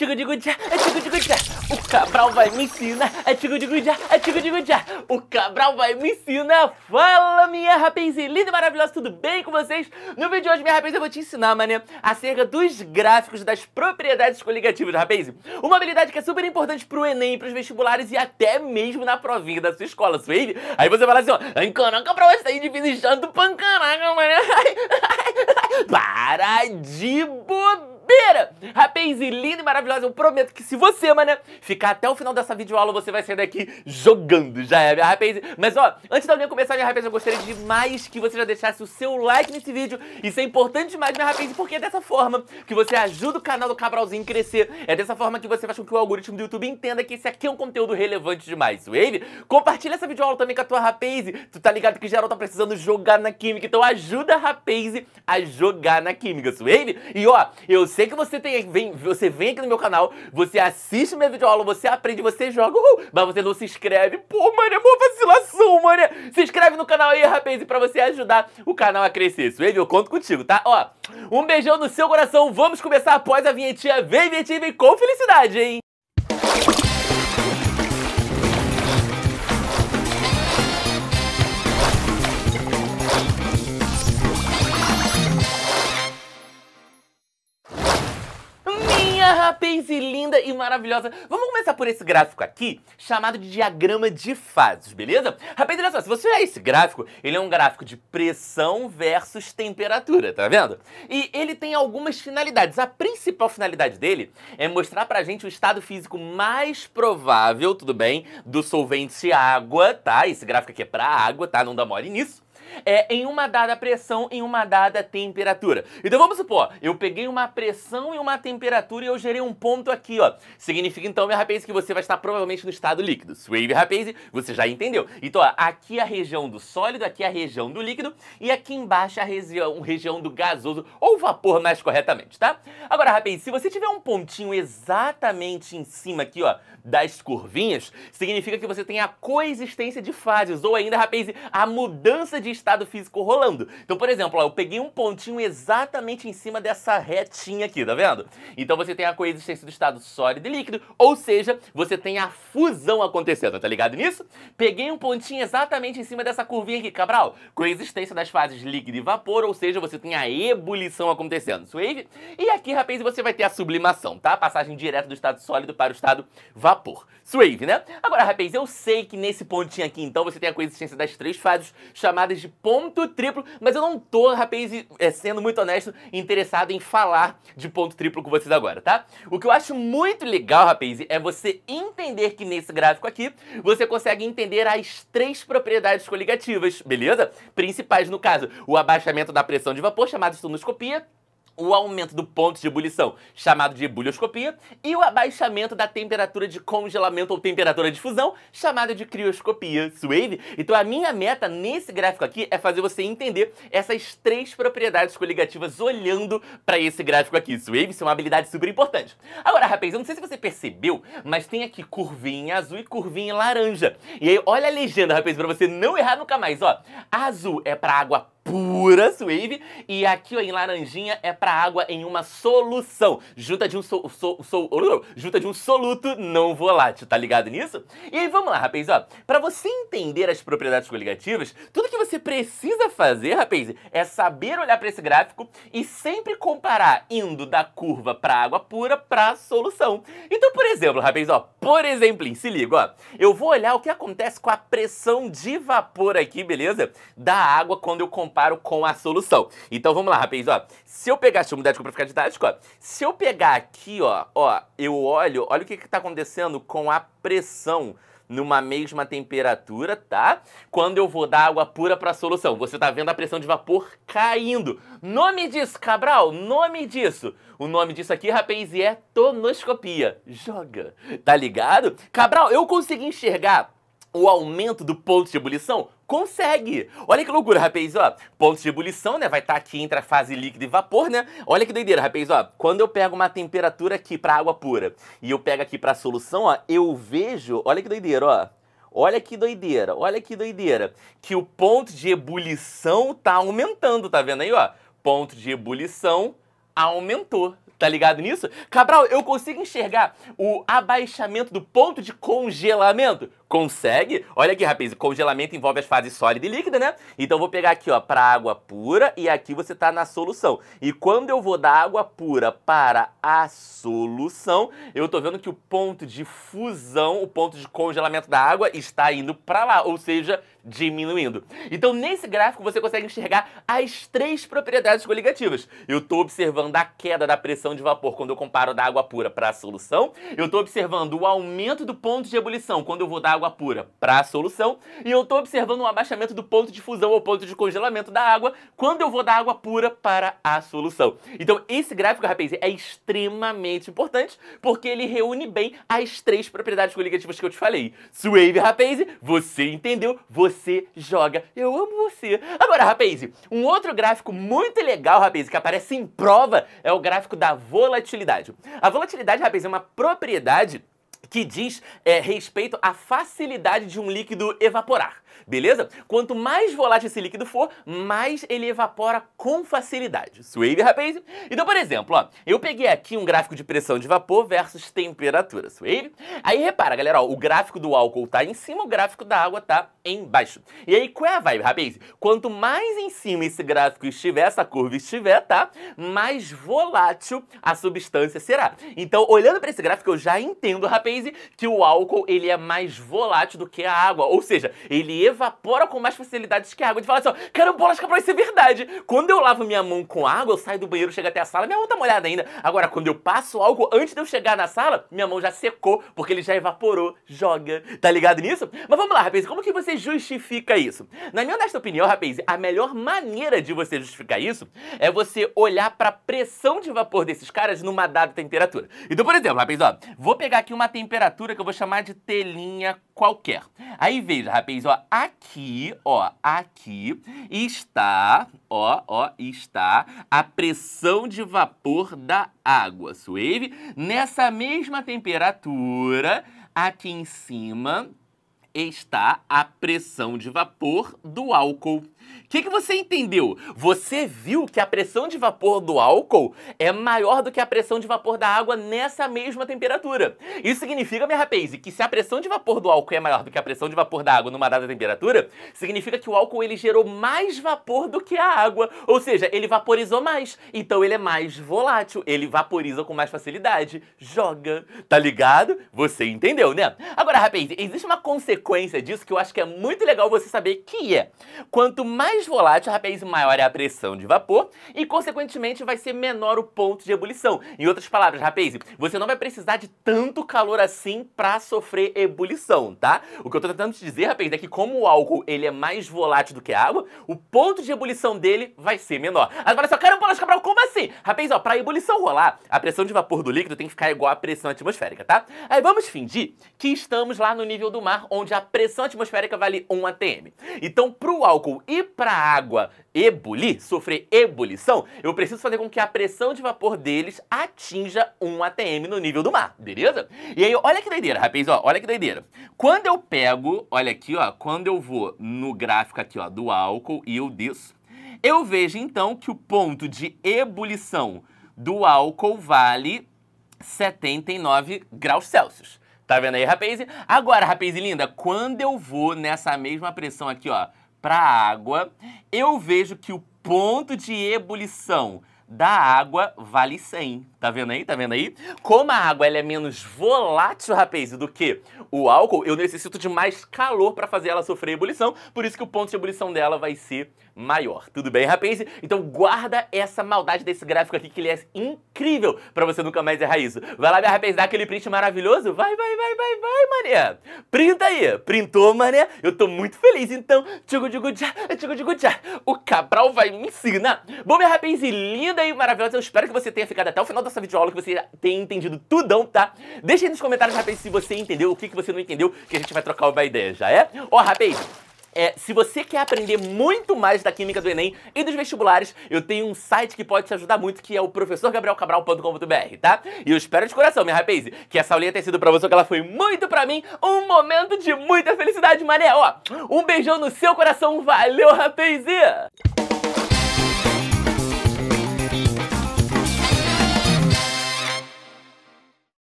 tico de gujá, é tico de gujá. O Cabral vai me ensinar, é tico de gujá, é tico de gujá. O Cabral vai me ensinar. Fala, minha rapazinha linda e maravilhosa, tudo bem com vocês? No vídeo de hoje, minha rapazinha, eu vou te ensinar, mané, acerca dos gráficos das propriedades coligativas, rapazinha. Uma habilidade que é super importante pro Enem, pros vestibulares e até mesmo na provinha da sua escola, suave. Aí você fala assim, ó, encanaca pra você ir de finishando pancaraca, mané. Para de bobeira Pira! Rapaz, linda e maravilhosa, eu prometo que se você, mané, ficar até o final dessa videoaula, você vai sair daqui jogando, já é, minha rapaz. Mas ó, antes da linha começar, minha rapaz, eu gostaria demais que você já deixasse o seu like nesse vídeo. Isso é importante demais, minha rapaz, porque é dessa forma que você ajuda o canal do Cabralzinho a crescer. É dessa forma que você faz com que o algoritmo do YouTube entenda que esse aqui é um conteúdo relevante demais, Wave. Compartilha essa videoaula também com a tua rapaz. Tu tá ligado que geral tá precisando jogar na química, então ajuda a rapaz a jogar na química, Wave. E ó, eu sei sei que você vem, você vem aqui no meu canal, você assiste minha videoaula, você aprende, você joga, uhul, mas você não se inscreve. Pô, mano, é uma vacilação, mano. Se inscreve no canal aí, rapaz, pra você ajudar o canal a crescer. Suave, eu conto contigo, tá? Ó, um beijão no seu coração, vamos começar após a vinhetinha. Vem, vinhetinha, vem com felicidade, hein? parabéns e linda e maravilhosa. Vamos começar por esse gráfico aqui, chamado de diagrama de fases, beleza? Rapaz, olha só, se você olhar esse gráfico, ele é um gráfico de pressão versus temperatura, tá vendo? E ele tem algumas finalidades. A principal finalidade dele é mostrar pra gente o estado físico mais provável, tudo bem, do solvente água, tá? Esse gráfico aqui é pra água, tá? Não dá mole nisso é, em uma dada pressão, em uma dada temperatura. Então vamos supor, eu peguei uma pressão e uma temperatura e eu gerei um ponto aqui, ó. Significa então, minha rapaz, que você vai estar provavelmente no estado líquido. Wave, rapaz, você já entendeu. Então, ó, aqui a região do sólido, aqui a região do líquido e aqui embaixo a região, região do gasoso ou vapor mais corretamente, tá? Agora, rapaz, se você tiver um pontinho exatamente em cima aqui, ó, das curvinhas, significa que você tem a coexistência de fases ou ainda, rapaz, a mudança de de estado físico rolando. Então, por exemplo, ó, eu peguei um pontinho exatamente em cima dessa retinha aqui, tá vendo? Então você tem a coexistência do estado sólido e líquido, ou seja, você tem a fusão acontecendo, tá ligado nisso? Peguei um pontinho exatamente em cima dessa curvinha aqui, Cabral. Coexistência das fases líquido e vapor, ou seja, você tem a ebulição acontecendo, suave? E aqui, rapaz, você vai ter a sublimação, tá? Passagem direta do estado sólido para o estado vapor, suave, né? Agora, rapaz, eu sei que nesse pontinho aqui, então, você tem a coexistência das três fases chamadas de ponto triplo, mas eu não tô, rapaz, é, sendo muito honesto, interessado em falar de ponto triplo com vocês agora, tá? O que eu acho muito legal, rapaz, é você entender que nesse gráfico aqui, você consegue entender as três propriedades coligativas, beleza? Principais, no caso, o abaixamento da pressão de vapor, chamada estunoscopia, o aumento do ponto de ebulição, chamado de ebulioscopia e o abaixamento da temperatura de congelamento ou temperatura de fusão, chamada de crioscopia, suave. Então a minha meta nesse gráfico aqui é fazer você entender essas três propriedades coligativas olhando para esse gráfico aqui. Suave isso é uma habilidade super importante. Agora, rapaz, eu não sei se você percebeu, mas tem aqui curvinha azul e curvinha laranja. E aí, olha a legenda, rapaz, para você não errar nunca mais, ó. Azul é para água pura Suave. E aqui, ó, em laranjinha, é pra água em uma solução. Junta de um, so, so, so, junta de um soluto não volátil, tá ligado nisso? E aí, vamos lá, rapaz, ó. Pra você entender as propriedades coligativas, tudo que você precisa fazer, rapaz, é saber olhar pra esse gráfico e sempre comparar indo da curva pra água pura pra solução. Então, por exemplo, rapaz, ó, por exemplo, se liga, ó. Eu vou olhar o que acontece com a pressão de vapor aqui, beleza? Da água quando eu comparo com a solução. Então vamos lá, rapaz, ó. Se eu pegar, deixa eu mudar de pra ficar didático, ó. Se eu pegar aqui, ó, ó, eu olho, olha o que que tá acontecendo com a pressão numa mesma temperatura, tá? Quando eu vou dar água pura para a solução. Você tá vendo a pressão de vapor caindo. Nome disso, Cabral, nome disso. O nome disso aqui, rapaz, é tonoscopia. Joga, tá ligado? Cabral, eu consegui enxergar o aumento do ponto de ebulição Consegue! Olha que loucura, rapaz, ó. Pontos de ebulição, né? Vai estar tá aqui entre a fase líquida e vapor, né? Olha que doideira, rapaz, ó. Quando eu pego uma temperatura aqui para água pura e eu pego aqui para solução, ó, eu vejo, olha que doideira, ó. Olha que doideira, olha que doideira. Que o ponto de ebulição tá aumentando, tá vendo aí, ó? Ponto de ebulição aumentou. Tá ligado nisso? Cabral, eu consigo enxergar o abaixamento do ponto de congelamento? Consegue? Olha aqui, rapaz, congelamento envolve as fases sólida e líquida, né? Então vou pegar aqui, ó, para água pura e aqui você tá na solução. E quando eu vou da água pura para a solução, eu tô vendo que o ponto de fusão, o ponto de congelamento da água está indo para lá, ou seja, diminuindo. Então nesse gráfico você consegue enxergar as três propriedades coligativas. Eu estou observando a queda da pressão de vapor quando eu comparo da água pura para a solução, eu estou observando o aumento do ponto de ebulição quando eu vou da água pura para a solução e eu estou observando um abaixamento do ponto de fusão ou ponto de congelamento da água quando eu vou da água pura para a solução. Então esse gráfico, rapaz, é extremamente importante porque ele reúne bem as três propriedades coligativas que eu te falei. Suave, rapaz, você entendeu, você joga. Eu amo você. Agora, rapaz, um outro gráfico muito legal, rapaz, que aparece em prova é o gráfico da volatilidade. A volatilidade, rapaz, é uma propriedade que diz é, respeito à facilidade de um líquido evaporar, beleza? Quanto mais volátil esse líquido for, mais ele evapora com facilidade. Suave, rapaz? Então, por exemplo, ó, eu peguei aqui um gráfico de pressão de vapor versus temperatura, suave? Aí repara, galera, ó, o gráfico do álcool tá em cima, o gráfico da água tá embaixo. E aí, qual é a vibe, rapaz? Quanto mais em cima esse gráfico estiver, essa curva estiver, tá? Mais volátil a substância será. Então, olhando para esse gráfico, eu já entendo, rapaz, que o álcool ele é mais volátil do que a água, ou seja, ele evapora com mais facilidade que a água. De falar assim, ó, carambola, acho que isso é verdade. Quando eu lavo minha mão com água, eu saio do banheiro, chego até a sala, minha mão tá molhada ainda. Agora, quando eu passo álcool, antes de eu chegar na sala, minha mão já secou, porque ele já evaporou, joga. Tá ligado nisso? Mas vamos lá, rapaz, como que você justifica isso? Na minha honesta opinião, rapaz, a melhor maneira de você justificar isso é você olhar pra pressão de vapor desses caras numa dada temperatura. Então, por exemplo, rapaz, ó, vou pegar aqui uma temperatura temperatura que eu vou chamar de telinha qualquer. Aí veja, rapaz, ó, aqui, ó, aqui está, ó, ó, está a pressão de vapor da água, suave. Nessa mesma temperatura, aqui em cima está a pressão de vapor do álcool. O que, que, você entendeu? Você viu que a pressão de vapor do álcool é maior do que a pressão de vapor da água nessa mesma temperatura. Isso significa, minha rapaz, que se a pressão de vapor do álcool é maior do que a pressão de vapor da água numa dada temperatura, significa que o álcool ele gerou mais vapor do que a água. Ou seja, ele vaporizou mais, então ele é mais volátil, ele vaporiza com mais facilidade. Joga, tá ligado? Você entendeu, né? Agora, rapaz, existe uma consequência consequência disso que eu acho que é muito legal você saber que é. Quanto mais volátil, rapaz, maior é a pressão de vapor e, consequentemente, vai ser menor o ponto de ebulição. Em outras palavras, rapaz, você não vai precisar de tanto calor assim para sofrer ebulição, tá? O que eu tô tentando te dizer, rapaz, é que como o álcool ele é mais volátil do que a água, o ponto de ebulição dele vai ser menor. Agora só quero de Cabral, como assim? Rapaz, ó, pra ebulição rolar, a pressão de vapor do líquido tem que ficar igual à pressão atmosférica, tá? Aí vamos fingir que estamos lá no nível do mar, onde onde a pressão atmosférica vale 1 atm. Então, para o álcool e para a água ebulir, sofrer ebulição, eu preciso fazer com que a pressão de vapor deles atinja 1 atm no nível do mar, beleza? E aí, olha que doideira, rapaz, ó, olha que doideira. Quando eu pego, olha aqui, ó, quando eu vou no gráfico aqui, ó, do álcool e eu desço, eu vejo então que o ponto de ebulição do álcool vale 79 graus Celsius. Tá vendo aí, rapaz? Agora, rapaz linda, quando eu vou nessa mesma pressão aqui, ó, pra água, eu vejo que o ponto de ebulição da água vale 100. Tá vendo aí? Tá vendo aí? Como a água ela é menos volátil, rapaz, do que o álcool, eu necessito de mais calor para fazer ela sofrer ebulição, por isso que o ponto de ebulição dela vai ser maior. Tudo bem, rapaz? Então guarda essa maldade desse gráfico aqui, que ele é incrível para você nunca mais errar isso. Vai lá, minha rapaz, dá aquele print maravilhoso? Vai, vai, vai, vai, vai, mané! Printa aí! Printou, mané? Eu tô muito feliz, então, tchugu, tchugu, tchá, tchugu, tchugu, O Cabral vai me ensinar. Bom, minha rapaz, linda linda e maravilhosa. Eu espero que você tenha ficado até o final dessa videoaula, que você tenha entendido tudão, tá? Deixa aí nos comentários, rapaz, se você entendeu, o que, que você não entendeu, que a gente vai trocar uma ideia, já é? Ó, oh, rapaz, é, se você quer aprender muito mais da química do Enem e dos vestibulares, eu tenho um site que pode te ajudar muito, que é o professorgabrielcabral.com.br, tá? E eu espero de coração, minha rapaz, que essa aulinha tenha sido pra você, que ela foi muito pra mim, um momento de muita felicidade, mané. Ó, um beijão no seu coração, valeu, rapaz!